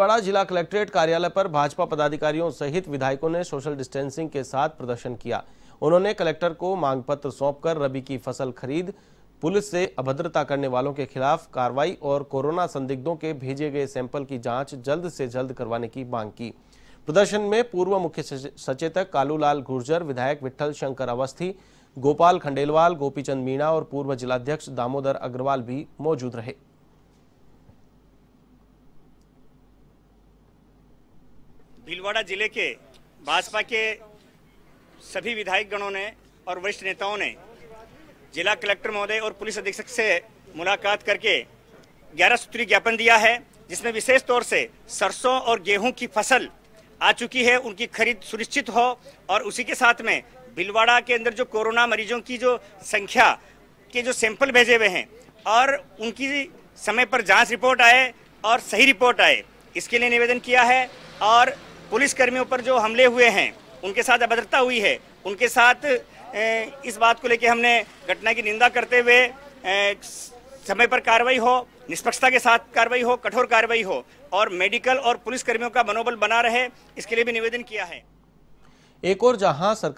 बड़ा जिला कलेक्ट्रेट कार्यालय पर भाजपा पदाधिकारियों सहित विधायकों ने सोशल डिस्टेंसिंग के साथ प्रदर्शन किया उन्होंने कलेक्टर को मांग पत्र सौंपकर रबी की फसल खरीद पुलिस से अभद्रता करने वालों के खिलाफ कार्रवाई और कोरोना संदिग्धों के भेजे गए सैंपल की जांच जल्द से जल्द करवाने की मांग की प्रदर्शन में पूर्व मुख्य सचेतक कालूलाल गुर्जर विधायक विठल शंकर अवस्थी गोपाल खंडेलवाल गोपीचंद मीणा और पूर्व जिलाध्यक्ष दामोदर अग्रवाल भी मौजूद रहे भीलवाड़ा जिले के भाजपा के सभी विधायक गणों ने और वरिष्ठ नेताओं ने जिला कलेक्टर महोदय और पुलिस अधीक्षक से मुलाकात करके ग्यारह सूत्री ज्ञापन दिया है जिसमें विशेष तौर से सरसों और गेहूं की फसल आ चुकी है उनकी खरीद सुनिश्चित हो और उसी के साथ में भिलवाड़ा के अंदर जो कोरोना मरीजों की जो संख्या के जो सैंपल भेजे हुए हैं और उनकी समय पर जांच रिपोर्ट आए और सही रिपोर्ट आए इसके लिए निवेदन किया है और पुलिसकर्मियों पर जो हमले हुए हैं उनके साथ अभद्रता हुई है उनके साथ इस बात को लेकर हमने घटना की निंदा करते हुए समय पर कार्रवाई हो निष्पक्षता के साथ कार्रवाई हो कठोर कार्रवाई हो और मेडिकल और पुलिसकर्मियों का मनोबल बना रहे इसके लिए भी निवेदन किया है एक और जहां सरकार